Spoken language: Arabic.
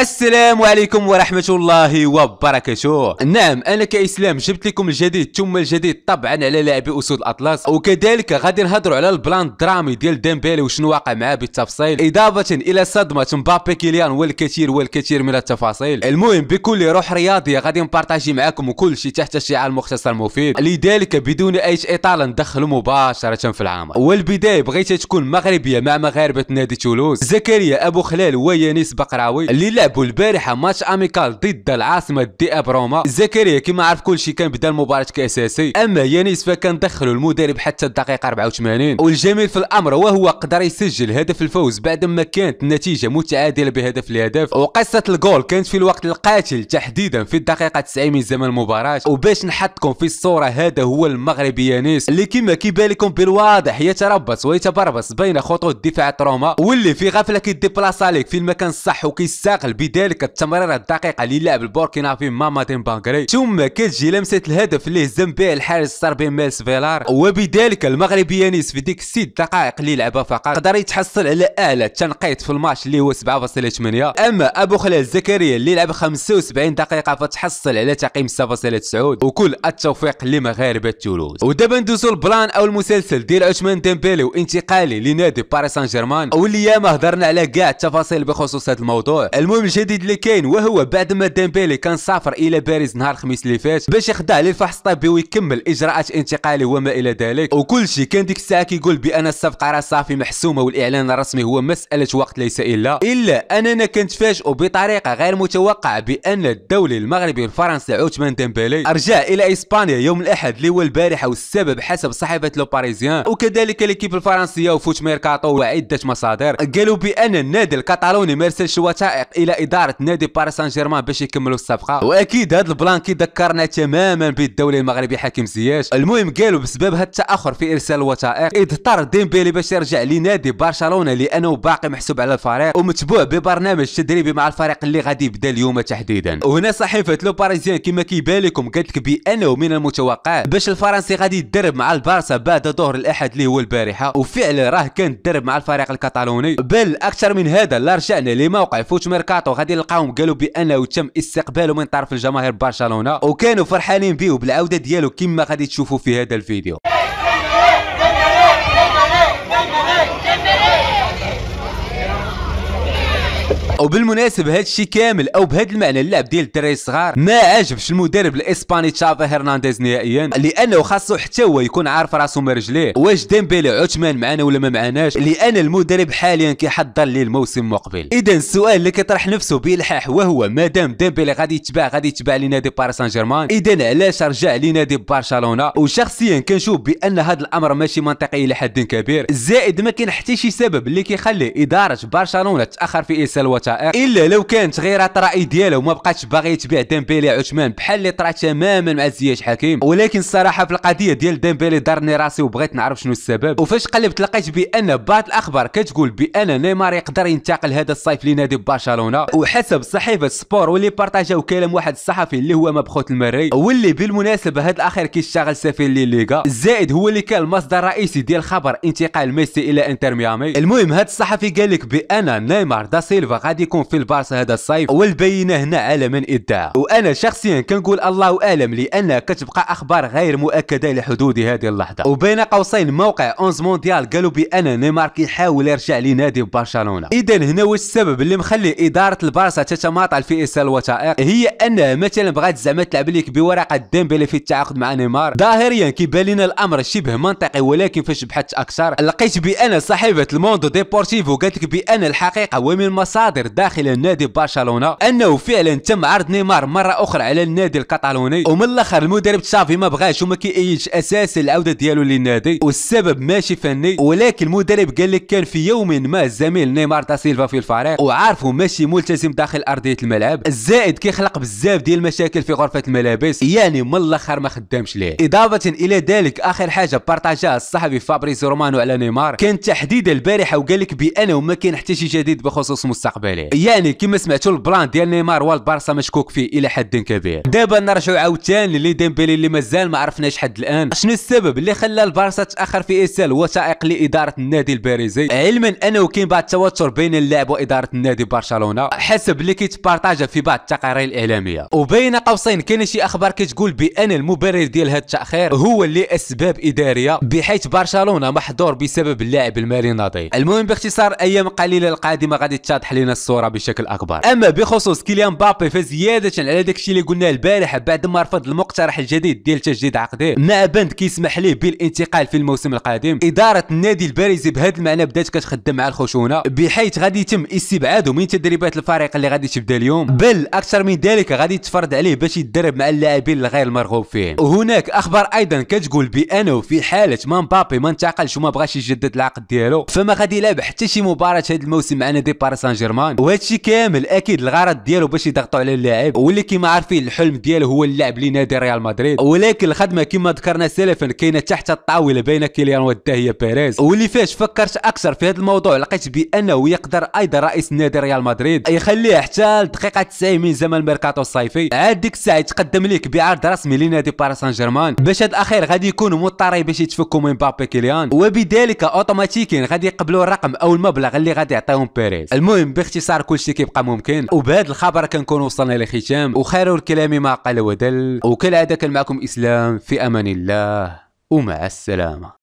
السلام عليكم ورحمة الله وبركاته نعم أنا كإسلام جبت لكم الجديد ثم الجديد طبعا على لاعبي أسود أطلس وكذلك غادي نهضروا على البلان الدرامي ديال ديمبيلي وشنو واقع معاه بالتفصيل إضافة إلى صدمة مبابي كيليان والكثير والكثير من التفاصيل المهم بكل روح رياضية غادي نبارطاجي معاكم كل شيء تحت شعار المختصر المفيد لذلك بدون أي إطالة ندخلوا مباشرة في العمل والبداية بغيتها تكون مغربية مع مغاربة نادي تولوز زكريا أبو خلال ويانيس بقراوي اللي لعب لعبوا البارحه ماتش اميكال ضد العاصمه الذئاب روما زكريا كما عرف كل شيء كان بدا المباراه كاساسي اما يانيس فكان دخل المدرب حتى الدقيقه 84 والجميل في الامر وهو قدر يسجل هدف الفوز بعدما كانت النتيجه متعادله بهدف لهدف وقصه الجول كانت في الوقت القاتل تحديدا في الدقيقه 90 من زمن المباراه وباش نحطكم في الصوره هذا هو المغربي يانيس اللي كما كيبان لكم بالواضح يتربص ويتبربص بين خطوط دفاع روما واللي في غفله كيديبلاصا لك في المكان الصح وكيستاقل بذلك التمريره الدقيقه اللي لعب البوركينافي ماما بانغري ثم كتجي لمسه الهدف اللي هزم به الحارس الصربي ميلس فيلار وبذلك المغربي يانيس في ديك ست دقائق اللي لعبها فقط قدر يتحصل على اعلى تنقيط في الماتش اللي هو 7.8 اما ابو خلال زكريا اللي لعب 75 دقيقه فتحصل على تقييم 6.9 وكل التوفيق لمغاربه تولوز ودابا ندوزو البلان او المسلسل ديال عثمان ديمبيلي وانتقالي لنادي باريس سان جيرمان واللي ياما هضرنا على كاع التفاصيل بخصوص هذا الموضوع المهم الجديد اللي كاين وهو بعد ما ديمبيلي كان سافر الى باريس نهار الخميس اللي فات باش يخضع للفحص الطبي ويكمل اجراءات انتقالي وما الى ذلك وكل شيء كان ديك الساعه كيقول بان الصفقه راه صافي محسومه والاعلان الرسمي هو مساله وقت ليس الا الا اننا كنتفاجئوا بطريقه غير متوقعه بان الدولي المغربي الفرنسي عثمان ديمبيلي رجع الى اسبانيا يوم الاحد اللي هو البارحه والسبب حسب صحيفه لو باريزيان وكذلك ليكيب الفرنسيه وفوت ميركاتو وعده مصادر قالوا بان النادي الكتالوني مرسل وثائق الى اداره نادي باريس سان جيرمان باش يكملوا الصفقه واكيد هذا البلان كيذكرنا تماما بالدولي المغربي حكيم زياش المهم قالوا بسبب هذا التاخر في ارسال الوثائق اضطر ديمبيلي باش يرجع لنادي برشلونه لانه باقي محسوب على الفريق ومتبوع ببرنامج تدريبي مع الفريق اللي غادي يبدا اليوم تحديدا وهنا صحيفه لو باريزيان كما كيبان لكم قالت لك بانه من المتوقع باش الفرنسي غادي يدرب مع البارسا بعد ظهر الاحد اللي هو البارحه وفعلا راه كان تدرب مع الفريق الكتالوني بل اكثر من هذا لا رجعنا لموقع فوت ميركاتو ميراكل غادي نلقاهم قالوا بانه تم استقباله من طرف الجماهير برشلونه وكانوا فرحانين به وبالعوده ديالو كما غادي تشوفوا في هذا الفيديو وبالمناسبه هذا الشيء كامل او بهذا المعنى اللعب ديال الدراري الصغار ما عجبش المدرب الاسباني تشافي هرنانديز نهائيا لانه خاصو حتى هو يكون عارف راسو من رجليه واش ديمبيلي عثمان معنا ولا ما معناش لان المدرب حاليا كيحضر للموسم المقبل اذا السؤال اللي كيطرح نفسه بالحاح وهو مادام ديمبيلي غادي يتباع غادي يتباع لنادي باريس سان جيرمان اذا علاش رجع لنادي برشلونه وشخصيا كنشوف بان هذا الامر ماشي منطقي الى حد كبير زائد ما كاين حتى شي سبب اللي كيخلي اداره برشلونه تاخر في ارسال وتر الوثائق الا لو كانت غير راي ديالها وما بقاتش باغي تبيع ديمبيلي عثمان بحال اللي طرا تماما مع زياش حكيم ولكن الصراحه في القضيه ديال ديمبيلي دارني راسي وبغيت نعرف شنو السبب وفاش قلبت لقيت بان بعض الاخبار كتقول بان نيمار يقدر ينتقل هذا الصيف لنادي برشلونه وحسب صحيفه سبور واللي بارطاجاو كلام واحد الصحفي اللي هو مبخوت المري واللي بالمناسبه هذا الاخير كيشتغل سفير لليغا زائد هو اللي كان المصدر الرئيسي ديال خبر انتقال ميسي الى انتر ميامي المهم هذا الصحفي قال لك بان نيمار دا سيلفا غادي غادي يكون في البارسا هذا الصيف والبينه هنا على من ادعى وانا شخصيا كنقول الله اعلم لانها كتبقى اخبار غير مؤكده لحدود هذه اللحظه وبين قوسين موقع 11 مونديال قالوا بان نيمار كيحاول يرجع لنادي برشلونه اذا هنا واش السبب اللي مخلي اداره البارسا تتماطل في ارسال الوثائق هي انها مثلا بغات زعما تلعب لك بورقه ديمبلي في التعاقد مع نيمار ظاهريا كيبان لنا الامر شبه منطقي ولكن فاش بحثت اكثر لقيت بان صاحبه الموندو ديبورتيفو قالت لك بان الحقيقه ومن مصادر داخل نادي برشلونه انه فعلا تم عرض نيمار مره اخرى على النادي الكتالوني ومن الاخر المدرب تشافي ما بغاش وما كيأيدش اساسا العوده ديالو للنادي والسبب ماشي فني ولكن المدرب قال لك كان في يوم ما الزميل نيمار دا سيلفا في الفريق وعارفه ماشي ملتزم داخل ارضيه الملعب الزائد كيخلق بزاف ديال المشاكل في غرفه الملابس يعني من الاخر ما خدامش ليه اضافه الى ذلك اخر حاجه بارطاجها الصحفي فابريس رومانو على نيمار كان تحديدا البارحه وقال لك بانه ما كاين حتى شي جديد بخصوص مستقبله بالنسبه يعني كما سمعتوا البلان ديال نيمار بارسا مشكوك فيه الى حد كبير دابا نرجعوا عاوتاني لديمبيلي اللي مازال ما عرفناش حد الان شنو السبب اللي خلى البارسا تاخر في ارسال وثائق لاداره النادي الباريزي علما انه كاين بعض التوتر بين اللاعب واداره النادي برشلونه حسب اللي كيتبارطاجا في بعض التقارير الاعلاميه وبين قوسين كاين شي اخبار كتقول بان المبرر ديال هذا التاخير هو لاسباب اداريه بحيث برشلونه محظور بسبب اللاعب المالي ناضي المهم باختصار ايام قليله القادمه غادي تتضح لنا الصوره بشكل اكبر اما بخصوص كيليان مبابي فزياده على داك الشيء اللي قلناه البارح بعد ما رفض المقترح الجديد ديال تجديد عقده مع بند كيسمح ليه بالانتقال في الموسم القادم اداره النادي الباريزي بهذا المعنى بدات كتخدم مع الخشونه بحيث غادي يتم استبعاده من تدريبات الفريق اللي غادي تبدا اليوم بل اكثر من ذلك غادي يتفرض عليه باش يتدرب مع اللاعبين الغير المرغوب فيه وهناك اخبار ايضا كتقول بانه في حاله ما مبابي ما انتقلش وما بغاش يجدد العقد ديالو فما غادي يلعب حتى شي مباراه هذا الموسم مع نادي باريس سان جيرمان اونلاين وهادشي كامل اكيد الغرض ديالو باش يضغطوا على اللاعب واللي كيما عارفين الحلم ديالو هو اللعب لنادي ريال مدريد ولكن الخدمه كما ذكرنا سلفا كاينه تحت الطاوله بين كيليان والداهيه بيريز واللي فاش فكرت اكثر في هذا الموضوع لقيت بانه يقدر ايضا رئيس نادي ريال مدريد يخليه حتى الدقيقه 90 من زمن الميركاتو الصيفي عاد ديك الساعه يتقدم ليك بعرض رسمي لنادي باريس سان جيرمان باش هاد الاخير غادي يكون مضطر باش يتفكوا من بابي كيليان وبذلك اوتوماتيكيا غادي يقبلوا الرقم او المبلغ اللي غادي يعطيهم بيريز المهم باختصار باختصار كل شيء كيبقى ممكن وبهذا الخبر كنكون وصلنا لختام وخير الكلام ما قل ودل وكالعاده كان معكم اسلام في امان الله ومع السلامه